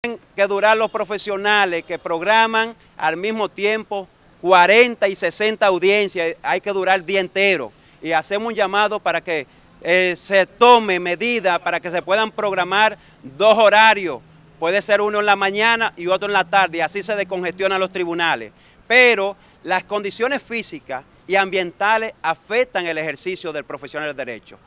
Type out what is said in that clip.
Tienen que durar los profesionales que programan al mismo tiempo 40 y 60 audiencias, hay que durar el día entero. Y hacemos un llamado para que eh, se tome medida para que se puedan programar dos horarios. Puede ser uno en la mañana y otro en la tarde, y así se descongestionan los tribunales. Pero las condiciones físicas y ambientales afectan el ejercicio del profesional de derecho.